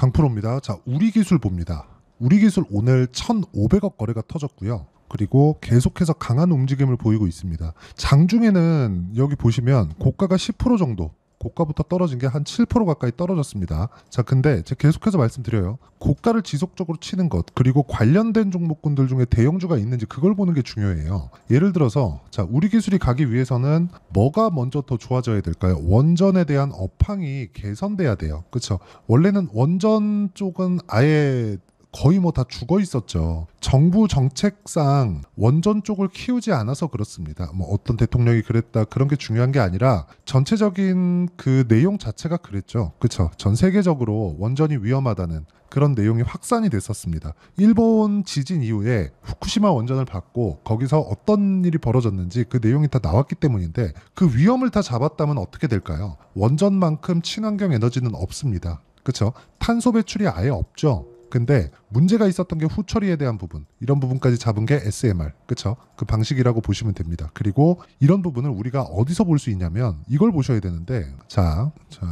강프로입니다. 자, 우리 기술 봅니다. 우리 기술 오늘 1,500억 거래가 터졌고요. 그리고 계속해서 강한 움직임을 보이고 있습니다. 장중에는 여기 보시면 고가가 10% 정도 고가부터 떨어진 게 한 7% 가까이 떨어졌습니다. 자, 근데 제가 계속해서 말씀드려요. 고가를 지속적으로 치는 것, 그리고 관련된 종목군들 중에 대형주가 있는지 그걸 보는 게 중요해요. 예를 들어서, 자, 우리 기술이 가기 위해서는 뭐가 먼저 더 좋아져야 될까요? 원전에 대한 업황이 개선돼야 돼요. 그렇죠? 원래는 원전 쪽은 아예 거의 뭐 다 죽어 있었죠. 정부 정책상 원전 쪽을 키우지 않아서 그렇습니다. 뭐 어떤 대통령이 그랬다 그런 게 중요한 게 아니라 전체적인 그 내용 자체가 그랬죠. 그렇죠. 전 세계적으로 원전이 위험하다는 그런 내용이 확산이 됐었습니다. 일본 지진 이후에 후쿠시마 원전을 받고 거기서 어떤 일이 벌어졌는지 그 내용이 다 나왔기 때문인데 그 위험을 다 잡았다면 어떻게 될까요? 원전만큼 친환경 에너지는 없습니다. 그렇죠? 탄소 배출이 아예 없죠. 근데 문제가 있었던 게 후처리에 대한 부분 이런 부분까지 잡은 게 SMR 그쵸 그 방식이라고 보시면 됩니다 그리고 이런 부분을 우리가 어디서 볼 수 있냐면 이걸 보셔야 되는데 자, 자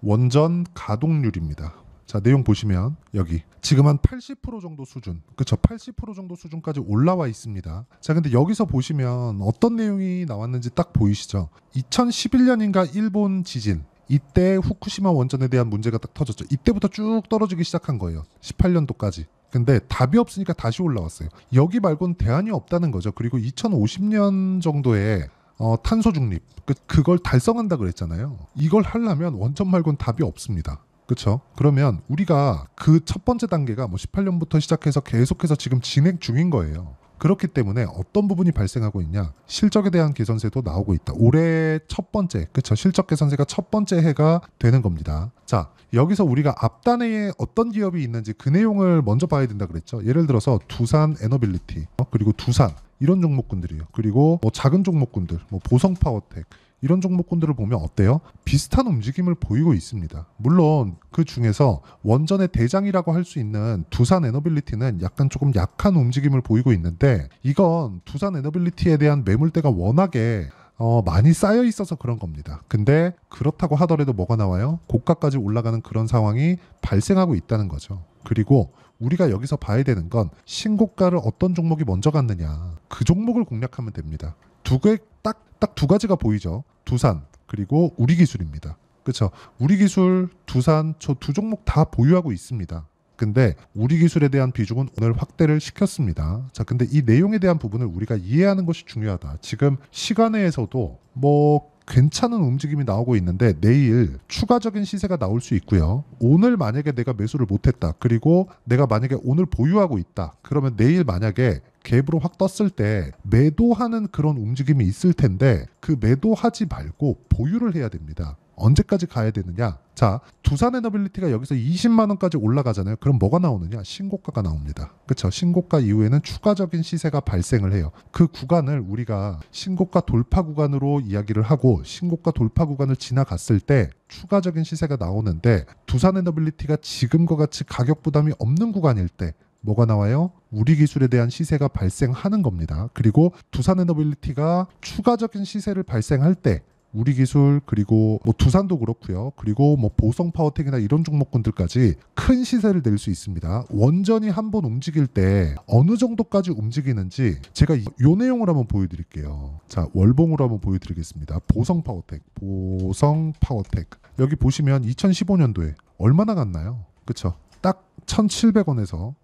원전 가동률입니다 자 내용 보시면 여기 지금 한 80% 정도 수준 그쵸 80% 정도 수준까지 올라와 있습니다 자 근데 여기서 보시면 어떤 내용이 나왔는지 딱 보이시죠 2011년인가 일본 지진 이때 후쿠시마 원전에 대한 문제가 딱 터졌죠. 이때부터 쭉 떨어지기 시작한 거예요. 18년도까지. 근데 답이 없으니까 다시 올라왔어요. 여기 말고는 대안이 없다는 거죠. 그리고 2050년 정도에 어, 탄소 중립 그, 그걸 달성한다 그랬잖아요. 이걸 하려면 원전 말고는 답이 없습니다. 그렇죠? 그러면 우리가 그 첫 번째 단계가 뭐 18년부터 시작해서 계속해서 지금 진행 중인 거예요. 그렇기 때문에 어떤 부분이 발생하고 있냐 실적에 대한 개선세도 나오고 있다 올해 첫 번째 그쵸 실적 개선세가 첫 번째 해가 되는 겁니다 자 여기서 우리가 앞단에 어떤 기업이 있는지 그 내용을 먼저 봐야 된다 그랬죠 예를 들어서 두산 에너빌리티 어? 그리고 두산 이런 종목군들이에요 그리고 뭐 작은 종목군들 뭐 보성 파워텍 이런 종목군들을 보면 어때요? 비슷한 움직임을 보이고 있습니다. 물론 그 중에서 원전의 대장이라고 할 수 있는 두산 에너빌리티는 약간 조금 약한 움직임을 보이고 있는데 이건 두산 에너빌리티에 대한 매물대가 워낙에 어, 많이 쌓여 있어서 그런 겁니다. 근데 그렇다고 하더라도 뭐가 나와요? 고가까지 올라가는 그런 상황이 발생하고 있다는 거죠. 그리고 우리가 여기서 봐야 되는 건 신고가를 어떤 종목이 먼저 갔느냐. 그 종목을 공략하면 됩니다. 두 개, 딱, 딱 두 가지가 보이죠. 두산 그리고 우리 기술입니다. 그렇죠. 우리 기술, 두산 저 두 종목 다 보유하고 있습니다. 근데 우리 기술에 대한 비중은 오늘 확대를 시켰습니다. 자, 근데 이 내용에 대한 부분을 우리가 이해하는 것이 중요하다. 지금 시간에서도 뭐 괜찮은 움직임이 나오고 있는데 내일 추가적인 시세가 나올 수 있고요. 오늘 만약에 내가 매수를 못했다. 그리고 내가 만약에 오늘 보유하고 있다. 그러면 내일 만약에 갭으로 확 떴을 때 매도하는 그런 움직임이 있을 텐데 그 매도하지 말고 보유를 해야 됩니다. 언제까지 가야 되느냐? 자, 두산 에너빌리티가 여기서 20만 원까지 올라가잖아요. 그럼 뭐가 나오느냐? 신고가가 나옵니다. 그렇죠? 신고가 이후에는 추가적인 시세가 발생을 해요. 그 구간을 우리가 신고가 돌파 구간으로 이야기를 하고 신고가 돌파 구간을 지나갔을 때 추가적인 시세가 나오는데 두산 에너빌리티가 지금과 같이 가격 부담이 없는 구간일 때 뭐가 나와요? 우리 기술에 대한 시세가 발생하는 겁니다. 그리고 두산 에너빌리티가 추가적인 시세를 발생할 때 우리 기술 그리고 뭐 두산도 그렇고요. 그리고 뭐 보성 파워텍이나 이런 종목군들까지 큰 시세를 낼 수 있습니다. 원전이 한번 움직일 때 어느 정도까지 움직이는지 제가 이, 요 내용을 한번 보여드릴게요. 자 월봉으로 한번 보여드리겠습니다. 보성 파워텍, 보성 파워텍 여기 보시면 2015년도에 얼마나 갔나요? 그쵸? 딱 1,700원에서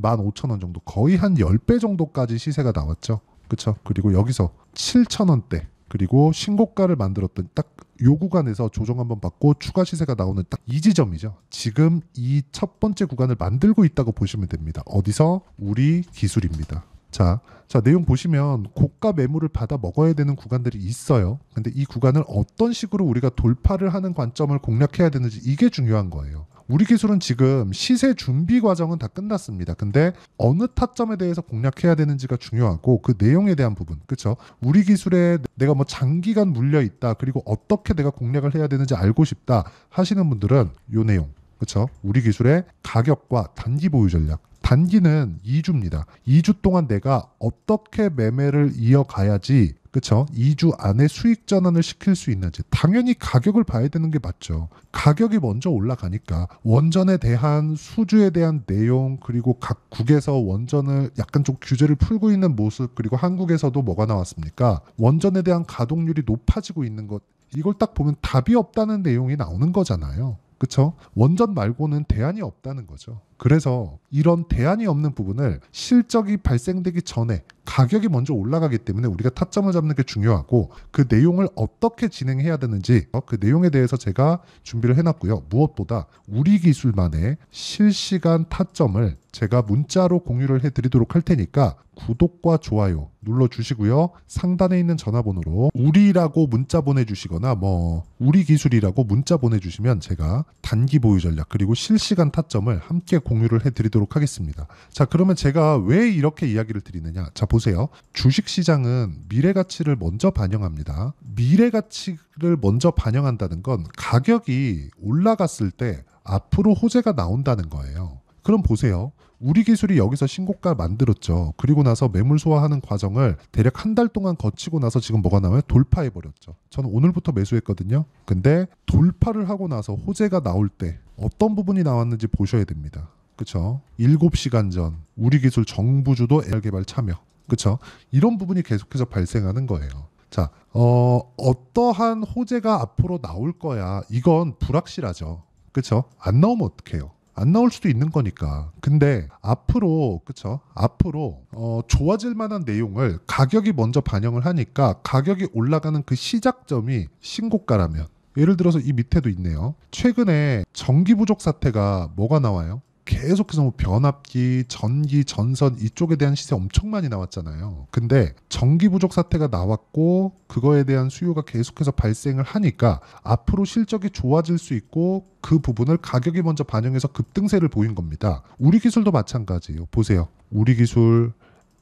15,000원 정도 거의 한 10배 정도까지 시세가 나왔죠. 그쵸? 그리고 여기서 7,000원대 그리고 신고가를 만들었던 딱 요 구간에서 조정 한번 받고 추가 시세가 나오는 딱 이 지점이죠. 지금 이 첫 번째 구간을 만들고 있다고 보시면 됩니다. 어디서 우리 기술입니다. 자, 자 내용 보시면 고가 매물을 받아 먹어야 되는 구간들이 있어요. 근데 이 구간을 어떤 식으로 우리가 돌파를 하는 관점을 공략해야 되는지 이게 중요한 거예요. 우리 기술은 지금 시세 준비 과정은 다 끝났습니다. 근데 어느 타점에 대해서 공략해야 되는지가 중요하고 그 내용에 대한 부분, 그쵸 우리 기술에 내가 뭐 장기간 물려 있다. 그리고 어떻게 내가 공략을 해야 되는지 알고 싶다 하시는 분들은 요 내용 그쵸 우리 기술의 가격과 단기 보유 전략. 단기는 2주입니다. 2주 동안 내가 어떻게 매매를 이어가야지 그렇죠? 2주 안에 수익 전환을 시킬 수 있는지 당연히 가격을 봐야 되는 게 맞죠. 가격이 먼저 올라가니까 원전에 대한 수주에 대한 내용 그리고 각 국에서 원전을 약간 좀 규제를 풀고 있는 모습 그리고 한국에서도 뭐가 나왔습니까? 원전에 대한 가동률이 높아지고 있는 것 이걸 딱 보면 답이 없다는 내용이 나오는 거잖아요. 그렇죠? 원전 말고는 대안이 없다는 거죠. 그래서 이런 대안이 없는 부분을 실적이 발생되기 전에 가격이 먼저 올라가기 때문에 우리가 타점을 잡는 게 중요하고 그 내용을 어떻게 진행해야 되는지 어, 그 내용에 대해서 제가 준비를 해놨고요. 무엇보다 우리 기술만의 실시간 타점을 제가 문자로 공유를 해드리도록 할 테니까 구독과 좋아요 눌러주시고요. 상단에 있는 전화번호로 우리라고 문자 보내주시거나 뭐 우리 기술이라고 문자 보내주시면 제가 단기 보유 전략 그리고 실시간 타점을 함께 공유를 해드리도록 하겠습니다. 자, 그러면 제가 왜 이렇게 이야기를 드리느냐. 자, 보세요. 주식 시장은 미래 가치를 먼저 반영합니다. 미래 가치를 먼저 반영한다는 건 가격이 올라갔을 때 앞으로 호재가 나온다는 거예요. 그럼 보세요. 우리 기술이 여기서 신고가 만들었죠. 그리고 나서 매물 소화하는 과정을 대략 한 달 동안 거치고 나서 지금 뭐가 나와요? 돌파해 버렸죠. 저는 오늘부터 매수했거든요. 근데 돌파를 하고 나서 호재가 나올 때 어떤 부분이 나왔는지 보셔야 됩니다. 그렇죠. 7시간 전 우리 기술 정부 주도 AI 개발 참여. 그렇죠. 이런 부분이 계속해서 발생하는 거예요. 자, 어, 어떠한 호재가 앞으로 나올 거야. 이건 불확실하죠. 그렇죠? 안 나오면 어떡해요? 안 나올 수도 있는 거니까. 근데 앞으로 그쵸? 앞으로 어, 좋아질 만한 내용을 가격이 먼저 반영을 하니까 가격이 올라가는 그 시작점이 신고가라면 예를 들어서 이 밑에도 있네요. 최근에 전기 부족 사태가 뭐가 나와요? 계속해서 뭐 변압기, 전기, 전선 이쪽에 대한 시세 엄청 많이 나왔잖아요. 근데 전기 부족 사태가 나왔고 그거에 대한 수요가 계속해서 발생을 하니까 앞으로 실적이 좋아질 수 있고 그 부분을 가격이 먼저 반영해서 급등세를 보인 겁니다. 우리 기술도 마찬가지예요. 보세요. 우리 기술,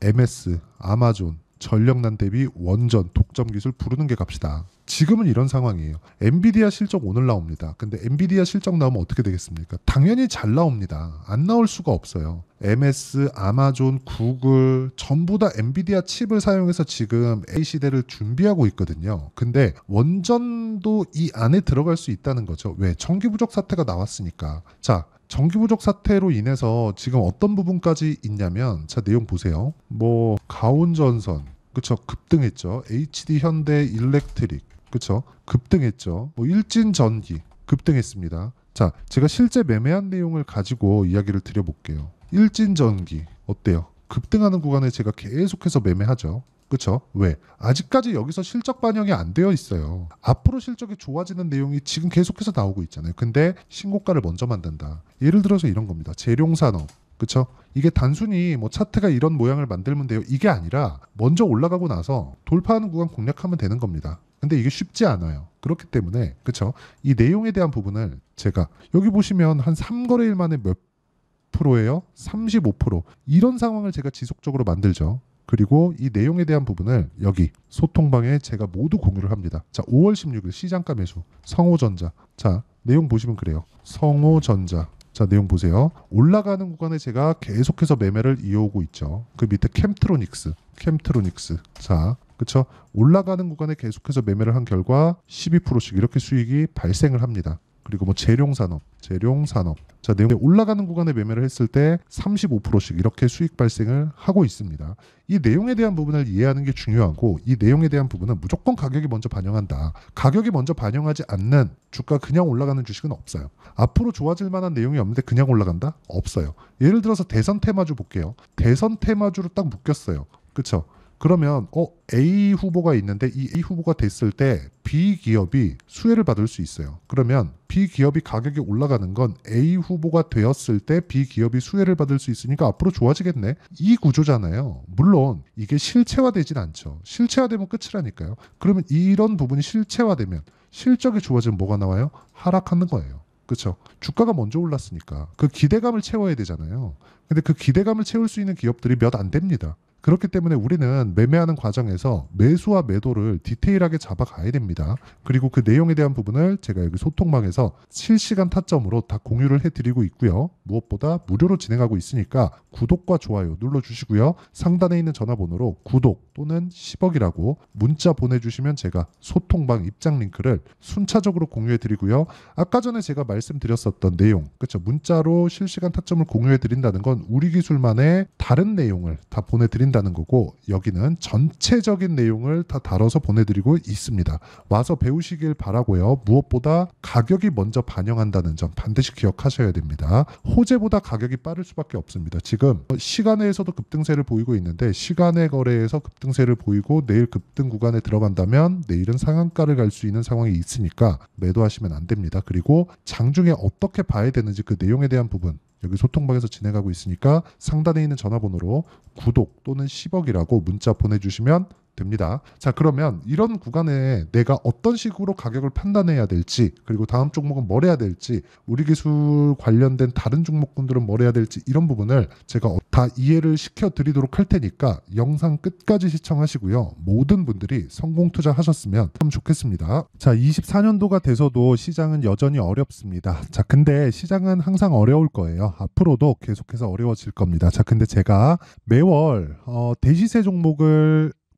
MS, 아마존 전력난 대비 원전, 독점 기술 부르는 게갑시다 지금은 이런 상황이에요. 엔비디아 실적 오늘 나옵니다. 근데 엔비디아 실적 나오면 어떻게 되겠습니까? 당연히 잘 나옵니다. 안 나올 수가 없어요. MS, 아마존, 구글 전부 다 엔비디아 칩을 사용해서 지금 A 시대를 준비하고 있거든요. 근데 원전도 이 안에 들어갈 수 있다는 거죠. 왜? 전기 부족 사태가 나왔으니까. 자, 정기 부족 사태로 인해서 지금 어떤 부분까지 있냐면 자 내용 보세요. 뭐 가온전선 그쵸 급등했죠. HD 현대 일렉트릭 그쵸 급등했죠. 뭐 일진 전기 급등했습니다. 자 제가 실제 매매한 내용을 가지고 이야기를 드려볼게요. 일진 전기 어때요? 급등하는 구간에 제가 계속해서 매매하죠. 그렇죠? 왜? 아직까지 여기서 실적 반영이 안 되어 있어요. 앞으로 실적이 좋아지는 내용이 지금 계속해서 나오고 있잖아요. 근데 신고가를 먼저 만든다. 예를 들어서 이런 겁니다. 재룡산업. 그렇죠? 이게 단순히 뭐 차트가 이런 모양을 만들면 돼요. 이게 아니라 먼저 올라가고 나서 돌파하는 구간 공략하면 되는 겁니다. 근데 이게 쉽지 않아요. 그렇기 때문에 그렇죠? 이 내용에 대한 부분을 제가 여기 보시면 한 3거래일 만에 몇 프로예요? 35% 이런 상황을 제가 지속적으로 만들죠. 그리고 이 내용에 대한 부분을 여기 소통방에 제가 모두 공유를 합니다. 자, 5월 16일 시장가 매수 성호전자. 자, 내용 보시면 그래요. 성호전자. 자, 내용 보세요. 올라가는 구간에 제가 계속해서 매매를 이어오고 있죠. 그 밑에 캠트로닉스, 캠트로닉스. 자, 그쵸? 올라가는 구간에 계속해서 매매를 한 결과 12%씩 이렇게 수익이 발생을 합니다. 그리고 뭐 재룡산업, 재룡산업. 자, 내용에 올라가는 구간에 매매를 했을 때 35%씩 이렇게 수익 발생을 하고 있습니다. 이 내용에 대한 부분을 이해하는 게 중요하고 이 내용에 대한 부분은 무조건 가격이 먼저 반영한다. 가격이 먼저 반영하지 않는 주가 그냥 올라가는 주식은 없어요. 앞으로 좋아질 만한 내용이 없는데 그냥 올라간다? 없어요. 예를 들어서 대선 테마주 볼게요. 대선 테마주로 딱 묶였어요. 그쵸? 그러면 어 A 후보가 있는데 이 A 후보가 됐을 때 B 기업이 수혜를 받을 수 있어요. 그러면 B 기업이 가격이 올라가는 건 A 후보가 되었을 때 B 기업이 수혜를 받을 수 있으니까 앞으로 좋아지겠네. 이 구조잖아요. 물론 이게 실체화되진 않죠. 실체화되면 끝이라니까요. 그러면 이런 부분이 실체화되면 실적이 좋아지면 뭐가 나와요? 하락하는 거예요. 그렇죠. 주가가 먼저 올랐으니까 그 기대감을 채워야 되잖아요. 근데 그 기대감을 채울 수 있는 기업들이 몇 안 됩니다. 그렇기 때문에 우리는 매매하는 과정에서 매수와 매도를 디테일하게 잡아가야 됩니다. 그리고 그 내용에 대한 부분을 제가 여기 소통망에서 실시간 타점으로 다 공유를 해드리고 있고요. 무엇보다 무료로 진행하고 있으니까 구독과 좋아요 눌러주시고요. 상단에 있는 전화번호로 구독 또는 10억이라고 문자 보내주시면 제가 소통방 입장 링크를 순차적으로 공유해드리고요. 아까 전에 제가 말씀드렸었던 내용, 그렇죠? 문자로 실시간 타점을 공유해드린다는 건 우리 기술만의 다른 내용을 다 보내드린다. 보낸다는 거고 여기는 전체적인 내용을 다 다뤄서 보내드리고 있습니다. 와서 배우시길 바라고요. 무엇보다 가격이 먼저 반영한다는 점 반드시 기억하셔야 됩니다. 호재보다 가격이 빠를 수밖에 없습니다. 지금 시간에서도 급등세를 보이고 있는데 시간의 거래에서 급등세를 보이고 내일 급등 구간에 들어간다면 내일은 상한가를 갈 수 있는 상황이 있으니까 매도하시면 안 됩니다. 그리고 장중에 어떻게 봐야 되는지 그 내용에 대한 부분 여기 소통방에서 진행하고 있으니까 상단에 있는 전화번호로 구독 또는 10억이라고 문자 보내주시면 됩니다. 자, 그러면 이런 구간에 내가 어떤 식으로 가격을 판단해야 될지, 그리고 다음 종목은 뭘 해야 될지, 우리 기술 관련된 다른 종목군들은 뭘 해야 될지 이런 부분을 제가 어, 다 이해를 시켜 드리도록 할 테니까 영상 끝까지 시청하시고요. 모든 분들이 성공 투자하셨으면 참 좋겠습니다. 자, 24년도가 돼서도 시장은 여전히 어렵습니다. 자, 근데 시장은 항상 어려울 거예요. 앞으로도 계속해서 어려워질 겁니다. 자, 근데 제가 매월 어, 대시세 종목을